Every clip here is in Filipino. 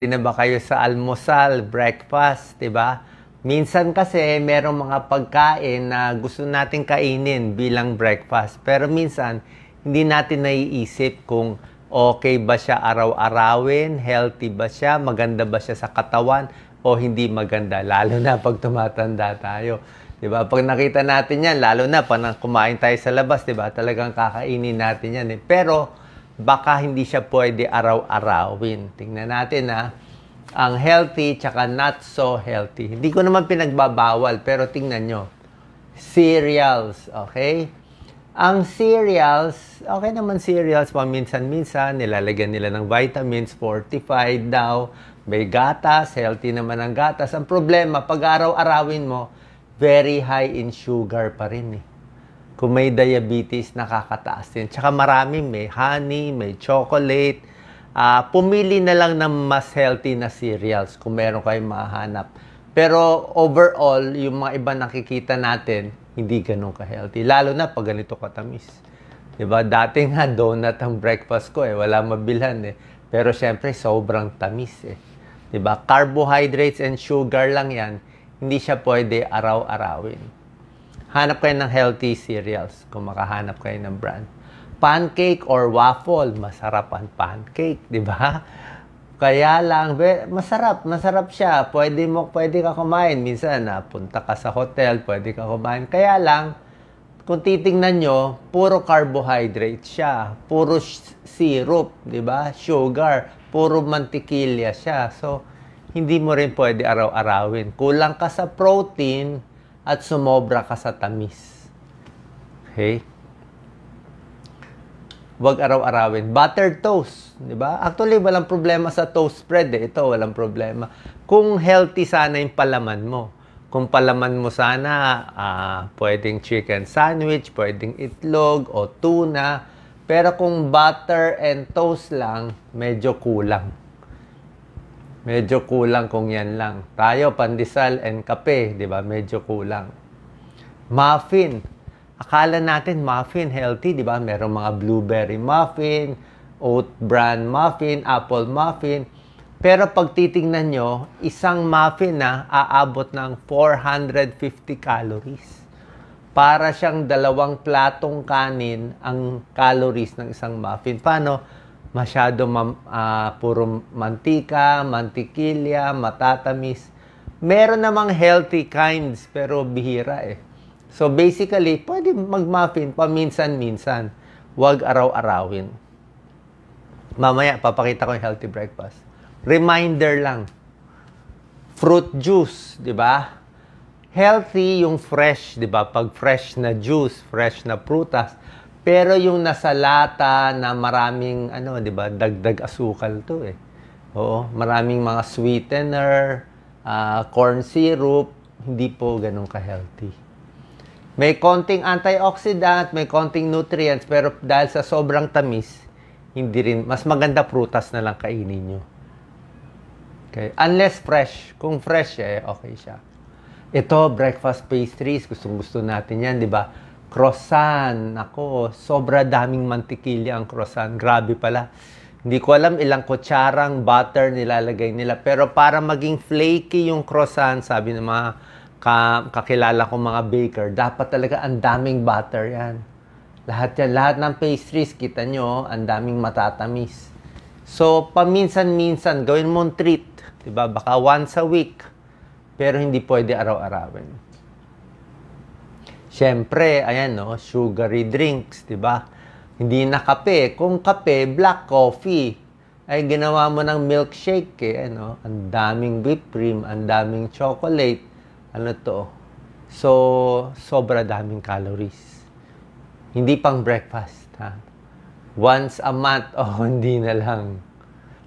Di ba kayo sa almusal, breakfast, di ba? Minsan kasi merong mga pagkain na gusto nating kainin bilang breakfast. Pero minsan, hindi natin naiisip kung okay ba siya araw-arawin, healthy ba siya, maganda ba siya sa katawan, o hindi maganda. Lalo na pag tumatanda tayo. 'di ba? Pag nakita natin 'yan, lalo na pag kumain tayo sa labas, 'di ba? Talagang kakainin natin 'yan eh. Pero baka hindi siya pwede araw-arawin. Tingnan natin ha, ang healthy tsaka not so healthy. Hindi ko naman pinagbabawal, pero tingnan nyo. Cereals, okay? Ang cereals, okay naman cereals paminsan-minsan, nilalagyan nila ng vitamins, fortified daw, may gatas, healthy naman ang gatas. Ang problema, pag araw-arawin mo, very high in sugar pa rin eh. Kung may diabetes, nakakataas din. Tsaka marami, may honey, may chocolate. Uh, pumili na lang ng mas healthy na cereals kung meron kayong mahanap. Pero overall, yung mga iba nakikita natin, hindi ganun ka-healthy. Lalo na pag ganito katamis. Diba? Dati nga, donut ang breakfast ko eh. Wala mabilhan eh. Pero syempre, sobrang tamis eh. Diba? Carbohydrates and sugar lang yan. Hindi siya pwede araw-arawin. Hanap kayo ng healthy cereals kung makahanap kayo ng brand. Pancake or waffle, masarap ang pancake, di ba? Kaya lang, masarap, masarap siya. Pwede mo, pwede ka kumain. Minsan, napunta ka sa hotel, pwede ka kumain. Kaya lang, kung titingnan nyo, puro carbohydrate siya. Puro syrup, di ba? Sugar. Puro mantikilya siya. So, hindi mo rin pwede araw-arawin. Kulang ka sa protein, at sumobra ka sa tamis. Okay? Huwag araw-arawin. Butter toast, di ba? Actually, walang problema sa toast spread eh. Ito, walang problema. Kung healthy sana yung palaman mo. Kung palaman mo sana, uh, pwedeng chicken sandwich, pwedeng itlog o tuna. Pero kung butter and toast lang, medyo kulang. Medyo kulang kung yan lang. Tayo, pandesal and kape, di ba? Medyo kulang. Muffin. Akala natin muffin healthy, di ba? Merong mga blueberry muffin, oat bran muffin, apple muffin. Pero pag titingnan nyo, isang muffin na aabot ng 450 calories. Para siyang dalawang platong kanin ang calories ng isang muffin. Paano? masyado ma- uh, ah, puro mantika, mantikilya, matatamis. Meron namang healthy kinds pero bihira eh. So basically, pwede mag-muffin paminsan-minsan. Huwag araw-arawin. Mamaya, papakita ko yung healthy breakfast. Reminder lang. Fruit juice, di ba? Healthy yung fresh, di ba? Pag fresh na juice, fresh na prutas, pero yung nasa lata na maraming ano, 'di ba? Dagdag asukal 'to eh. Oo, maraming mga sweetener, uh, corn syrup, hindi po ganun ka-healthy. May konting antioxidant, may konting nutrients, pero dahil sa sobrang tamis, hindi rin, mas maganda prutas na lang kainin nyo. Okay? Unless fresh. Kung fresh eh, okay siya. Ito, breakfast pastries, gustong gusto natin yan, di ba? croissant. Ako, sobra daming mantikilya ang croissant. Grabe pala. Hindi ko alam ilang kutsarang butter nilalagay nila. Pero para maging flaky yung croissant, sabi ng mga ka kakilala ko mga baker, dapat talaga ang daming butter yan. Lahat yan, lahat ng pastries, kita nyo, ang daming matatamis. So, paminsan-minsan, gawin mong treat. Diba? Baka once a week. Pero hindi pwede araw-arawin. Siyempre, ayan no, sugary drinks, 'di ba? Hindi na kape. Kung kape, black coffee. Ay ginawa mo ng milkshake eh, ano? Ang daming whipped cream, ang daming chocolate. Ano to? So, sobra daming calories. Hindi pang breakfast, ha? Once a month, oh, hindi na lang.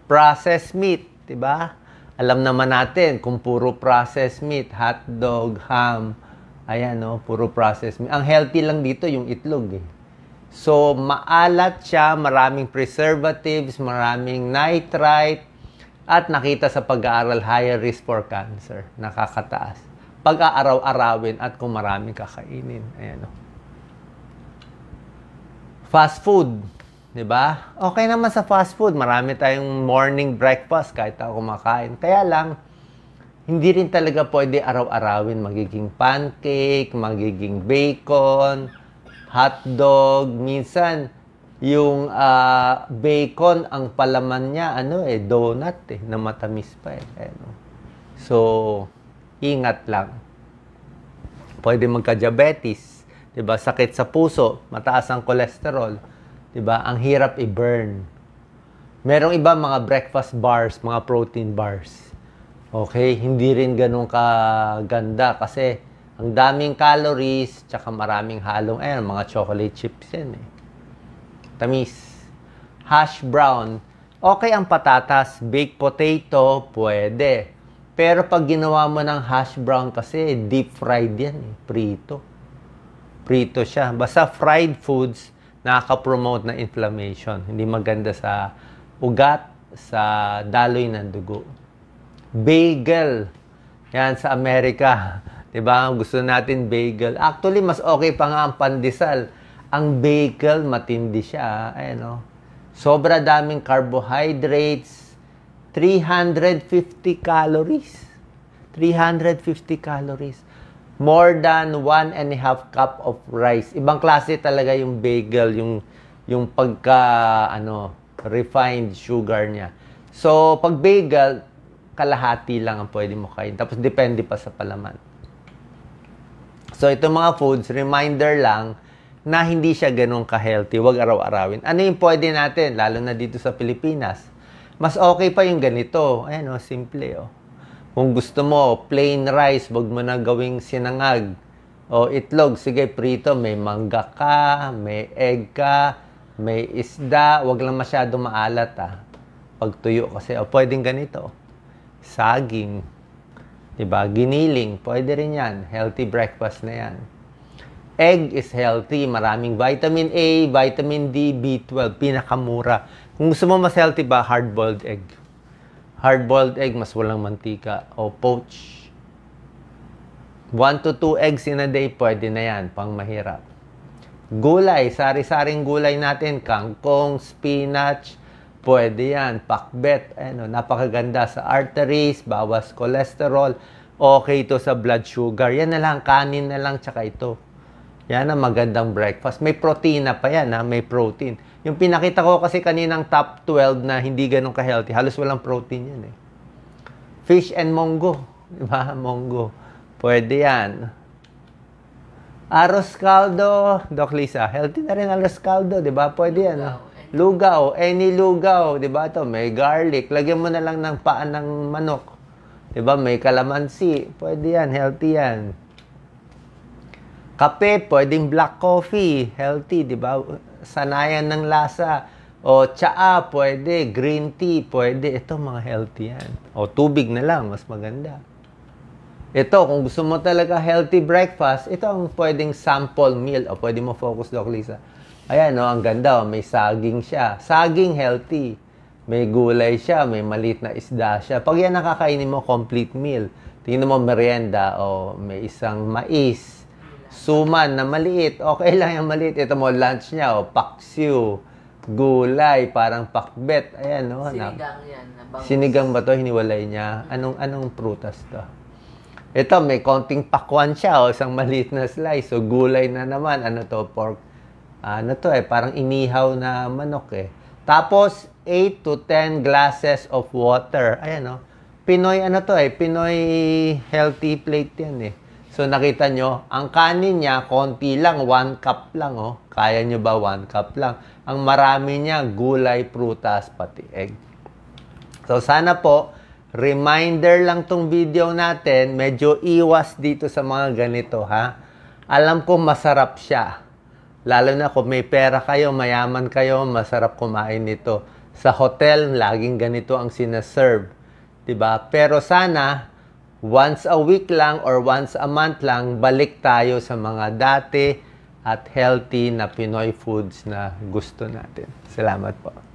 Processed meat, 'di ba? Alam naman natin kung puro processed meat, hot dog, ham, Ayan, no? Puro processed meat. Ang healthy lang dito yung itlog, eh. So, maalat siya, maraming preservatives, maraming nitrite, at nakita sa pag-aaral, higher risk for cancer. Nakakataas. Pag-aaraw-arawin at kung maraming kakainin. Ayan, no? Fast food. 'di ba? Okay naman sa fast food, marami tayong morning breakfast kahit ako kumakain. Kaya lang hindi rin talaga pwede araw-arawin magiging pancake, magiging bacon, hotdog. Minsan, yung uh, bacon, ang palaman niya, ano eh, donut eh, na matamis pa eh. Ano. So, ingat lang. Pwede magka-diabetes, 'di ba? Sakit sa puso, mataas ang cholesterol, 'di ba? Ang hirap i-burn. Merong iba mga breakfast bars, mga protein bars Okay, hindi rin ganun kaganda kasi ang daming calories, tsaka maraming halong, ayan, mga chocolate chips yan eh. Tamis. Hash brown. Okay ang patatas, baked potato, pwede. Pero pag ginawa mo ng hash brown kasi, deep fried yan eh, prito. Prito siya. Basta fried foods, nakaka-promote na inflammation. Hindi maganda sa ugat, sa daloy ng dugo bagel. Yan, sa Amerika. ba? Gusto natin bagel. Actually, mas okay pa nga ang pandesal. Ang bagel, matindi siya. Ayan oh. Sobra daming carbohydrates. 350 calories. 350 calories. More than one and a half cup of rice. Ibang klase talaga yung bagel, yung yung pagka ano refined sugar niya. So pag bagel kalahati lang ang pwede mo kain. Tapos, depende pa sa palaman. So, itong mga foods, reminder lang na hindi siya ganun ka-healthy. Huwag araw-arawin. Ano yung pwede natin, lalo na dito sa Pilipinas? Mas okay pa yung ganito. Ayan o, oh, simple o. Oh. Kung gusto mo, plain rice, wag mo na gawing sinangag. O oh, itlog, sige, prito, may mangga ka, may egg ka, may isda. Huwag lang masyado maalat ah. Pag tuyo kasi, o pwedeng ganito saging, 'di ba? Giniling, pwede rin 'yan. Healthy breakfast na 'yan. Egg is healthy, maraming vitamin A, vitamin D, B12, pinakamura. Kung gusto mo mas healthy ba, hard-boiled egg. Hard-boiled egg, mas walang mantika. O poach. 1 to 2 eggs in a day, pwede na yan, pang mahirap. Gulay, sari-saring gulay natin, kangkong, spinach, Pwede yan, pakbet, ano, napakaganda sa arteries, bawas cholesterol, okay to sa blood sugar. Yan na lang, kanin na lang, tsaka ito. Yan ang magandang breakfast. May protein pa yan, ha? may protein. Yung pinakita ko kasi kaninang top 12 na hindi ganun ka-healthy, halos walang protein yan eh. Fish and mongo. Diba? Mongo. Pwede yan. Arroz caldo. Doc Lisa, healthy na rin arroz caldo, di ba? Pwede yan. No? lugaw, any lugaw, 'di ba? To may garlic, lagyan mo na lang ng paa ng manok. 'Di ba? May kalamansi, pwede 'yan, healthy 'yan. Kape, pwedeng black coffee, healthy, 'di ba? Sanayan ng lasa. O tsaa, pwede. Green tea, pwede. Ito, mga healthy yan. O tubig na lang, mas maganda. Ito, kung gusto mo talaga healthy breakfast, ito ang pwedeng sample meal. O pwede mo focus, Doc Lisa Ayan, no, ang ganda. Oh. May saging siya. Saging healthy. May gulay siya, may maliit na isda siya. Pag yan nakakainin mo, complete meal. Tingnan mo merienda, oh, may isang mais, suman na maliit. Okay lang yung maliit. Ito mo, lunch niya, oh, paksiw, gulay, parang pakbet. Ayan, no. Sinigang yan. Nabangus. Sinigang ba to? Hiniwalay niya. Anong, anong prutas to? Ito, may konting pakwan siya, oh, isang maliit na slice. So, gulay na naman. Ano to? Pork ano to eh, parang inihaw na manok eh. Tapos, 8 to 10 glasses of water. Ayan o. Oh. Pinoy ano to eh, Pinoy healthy plate yan eh. So nakita nyo, ang kanin niya, konti lang, 1 cup lang oh. Kaya nyo ba 1 cup lang? Ang marami niya, gulay, prutas, pati egg. So sana po, reminder lang tong video natin, medyo iwas dito sa mga ganito ha. Alam ko masarap siya Lalo na kung may pera kayo, mayaman kayo, masarap kumain nito. Sa hotel, laging ganito ang sinaserve. ba? Diba? Pero sana, once a week lang or once a month lang, balik tayo sa mga dati at healthy na Pinoy foods na gusto natin. Salamat po.